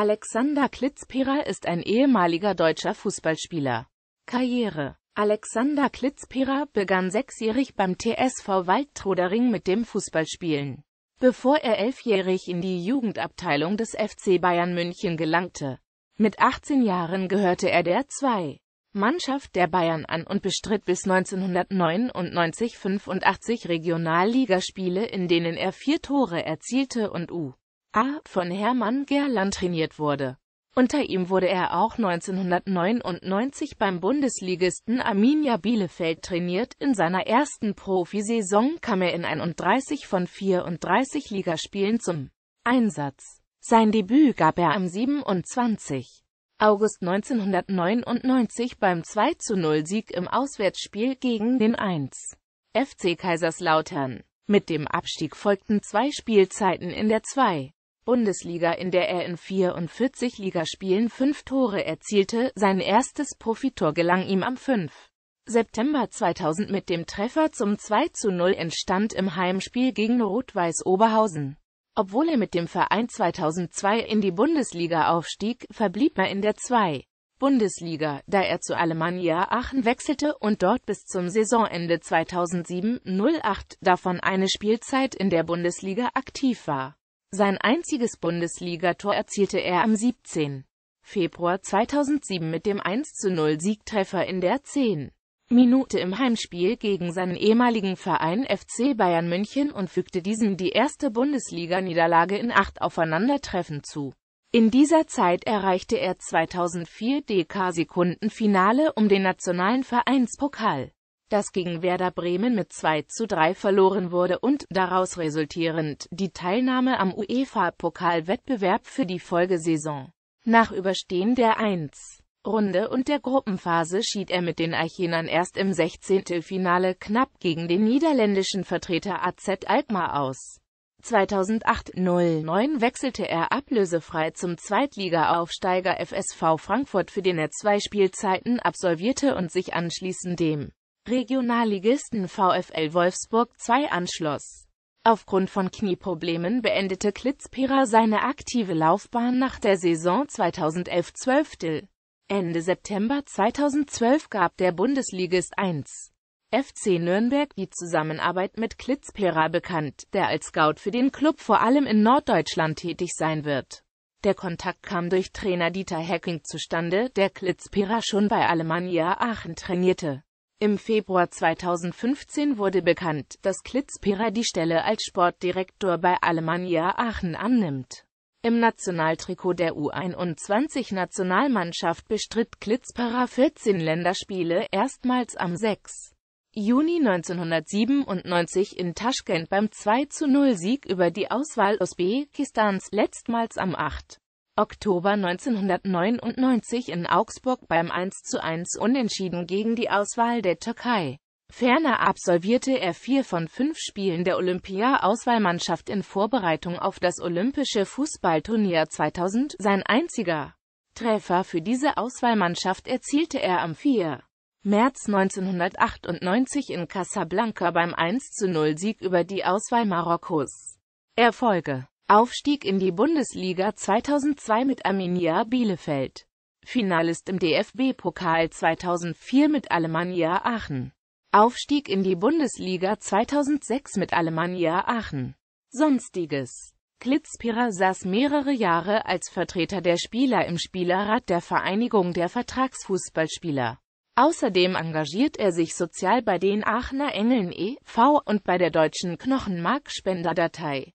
Alexander Klitzpera ist ein ehemaliger deutscher Fußballspieler. Karriere Alexander Klitzpera begann sechsjährig beim TSV Waldtrodering mit dem Fußballspielen, bevor er elfjährig in die Jugendabteilung des FC Bayern München gelangte. Mit 18 Jahren gehörte er der 2. Mannschaft der Bayern an und bestritt bis 1999-85 Regionalligaspiele, in denen er vier Tore erzielte und U. A. von Hermann Gerland trainiert wurde. Unter ihm wurde er auch 1999 beim Bundesligisten Arminia Bielefeld trainiert. In seiner ersten Profisaison kam er in 31 von 34 Ligaspielen zum Einsatz. Sein Debüt gab er am 27. August 1999 beim 2-0-Sieg zu im Auswärtsspiel gegen den 1. FC Kaiserslautern. Mit dem Abstieg folgten zwei Spielzeiten in der 2. Bundesliga, in der er in 44 Ligaspielen fünf Tore erzielte, sein erstes Profitor gelang ihm am 5. September 2000 mit dem Treffer zum 2 zu 0 entstand im Heimspiel gegen Rot-Weiß Oberhausen. Obwohl er mit dem Verein 2002 in die Bundesliga aufstieg, verblieb er in der 2. Bundesliga, da er zu Alemannia Aachen wechselte und dort bis zum Saisonende 2007-08 davon eine Spielzeit in der Bundesliga aktiv war. Sein einziges Bundesligator erzielte er am 17. Februar 2007 mit dem 1-0-Siegtreffer in der 10. Minute im Heimspiel gegen seinen ehemaligen Verein FC Bayern München und fügte diesem die erste Bundesliga-Niederlage in acht Aufeinandertreffen zu. In dieser Zeit erreichte er 2004 DK-Sekundenfinale um den nationalen Vereinspokal das gegen Werder Bremen mit 2 zu 3 verloren wurde und, daraus resultierend, die Teilnahme am UEFA-Pokalwettbewerb für die Folgesaison. Nach Überstehen der 1. Runde und der Gruppenphase schied er mit den Eichenern erst im 16. Finale knapp gegen den niederländischen Vertreter AZ Alkmaar aus. 2008-09 wechselte er ablösefrei zum Zweitliga-Aufsteiger FSV Frankfurt, für den er zwei Spielzeiten absolvierte und sich anschließend dem Regionalligisten VfL Wolfsburg 2 anschloss. Aufgrund von Knieproblemen beendete Klitzpera seine aktive Laufbahn nach der Saison 2011-12. Ende September 2012 gab der Bundesligist 1 FC Nürnberg die Zusammenarbeit mit Klitzpera bekannt, der als Scout für den Club vor allem in Norddeutschland tätig sein wird. Der Kontakt kam durch Trainer Dieter Hecking zustande, der Klitzpera schon bei Alemannia Aachen trainierte. Im Februar 2015 wurde bekannt, dass Klitzpera die Stelle als Sportdirektor bei Alemannia Aachen annimmt. Im Nationaltrikot der U21-Nationalmannschaft bestritt Klitzpera 14 Länderspiele, erstmals am 6. Juni 1997 in Taschkent beim 2-0-Sieg über die Auswahl Usbekistans, letztmals am 8. Oktober 1999 in Augsburg beim 1 zu 1 Unentschieden gegen die Auswahl der Türkei. Ferner absolvierte er vier von fünf Spielen der Olympia-Auswahlmannschaft in Vorbereitung auf das Olympische Fußballturnier 2000. Sein einziger Treffer für diese Auswahlmannschaft erzielte er am 4. März 1998 in Casablanca beim 1 zu 0 Sieg über die Auswahl Marokkos. Erfolge Aufstieg in die Bundesliga 2002 mit Arminia Bielefeld. Finalist im DFB-Pokal 2004 mit Alemannia Aachen. Aufstieg in die Bundesliga 2006 mit Alemannia Aachen. Sonstiges Klitzpira saß mehrere Jahre als Vertreter der Spieler im Spielerrat der Vereinigung der Vertragsfußballspieler. Außerdem engagiert er sich sozial bei den Aachener Engeln e.V. und bei der Deutschen Knochenmarkspender-Datei.